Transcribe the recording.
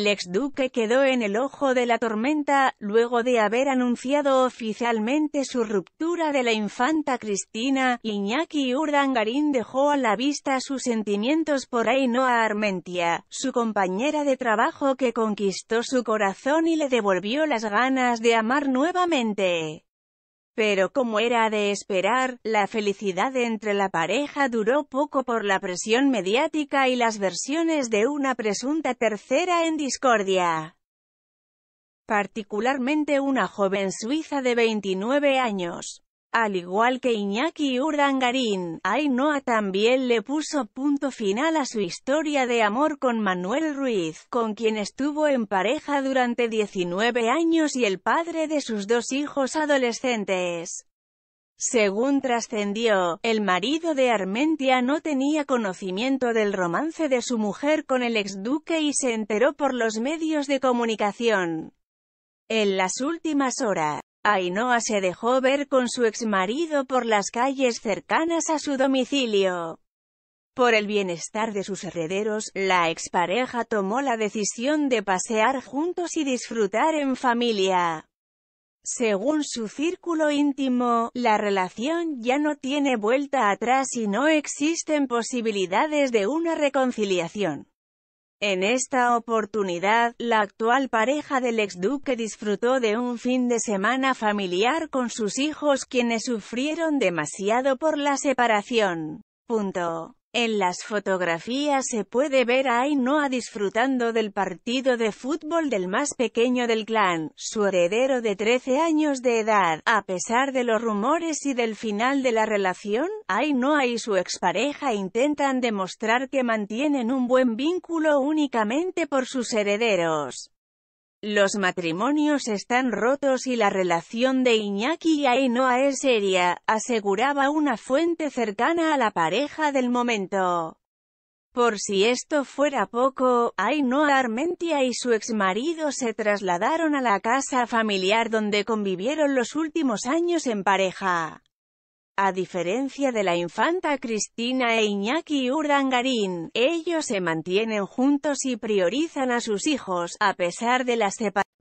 El duque quedó en el ojo de la tormenta, luego de haber anunciado oficialmente su ruptura de la infanta Cristina, Iñaki Urdangarín dejó a la vista sus sentimientos por Ainhoa Armentia, su compañera de trabajo que conquistó su corazón y le devolvió las ganas de amar nuevamente. Pero como era de esperar, la felicidad entre la pareja duró poco por la presión mediática y las versiones de una presunta tercera en discordia. Particularmente una joven suiza de 29 años. Al igual que Iñaki Urdangarín, Ainhoa también le puso punto final a su historia de amor con Manuel Ruiz, con quien estuvo en pareja durante 19 años y el padre de sus dos hijos adolescentes. Según trascendió, el marido de Armentia no tenía conocimiento del romance de su mujer con el exduque y se enteró por los medios de comunicación. En las últimas horas, Ainhoa se dejó ver con su ex marido por las calles cercanas a su domicilio. Por el bienestar de sus herederos, la expareja tomó la decisión de pasear juntos y disfrutar en familia. Según su círculo íntimo, la relación ya no tiene vuelta atrás y no existen posibilidades de una reconciliación. En esta oportunidad, la actual pareja del ex duque disfrutó de un fin de semana familiar con sus hijos quienes sufrieron demasiado por la separación. En las fotografías se puede ver a Ainhoa disfrutando del partido de fútbol del más pequeño del clan, su heredero de 13 años de edad. A pesar de los rumores y del final de la relación, Ainhoa y su expareja intentan demostrar que mantienen un buen vínculo únicamente por sus herederos. Los matrimonios están rotos y la relación de Iñaki y Ainhoa es seria, aseguraba una fuente cercana a la pareja del momento. Por si esto fuera poco, Ainhoa Armentia y su exmarido se trasladaron a la casa familiar donde convivieron los últimos años en pareja. A diferencia de la infanta Cristina e Iñaki Urdangarín, ellos se mantienen juntos y priorizan a sus hijos, a pesar de la separación.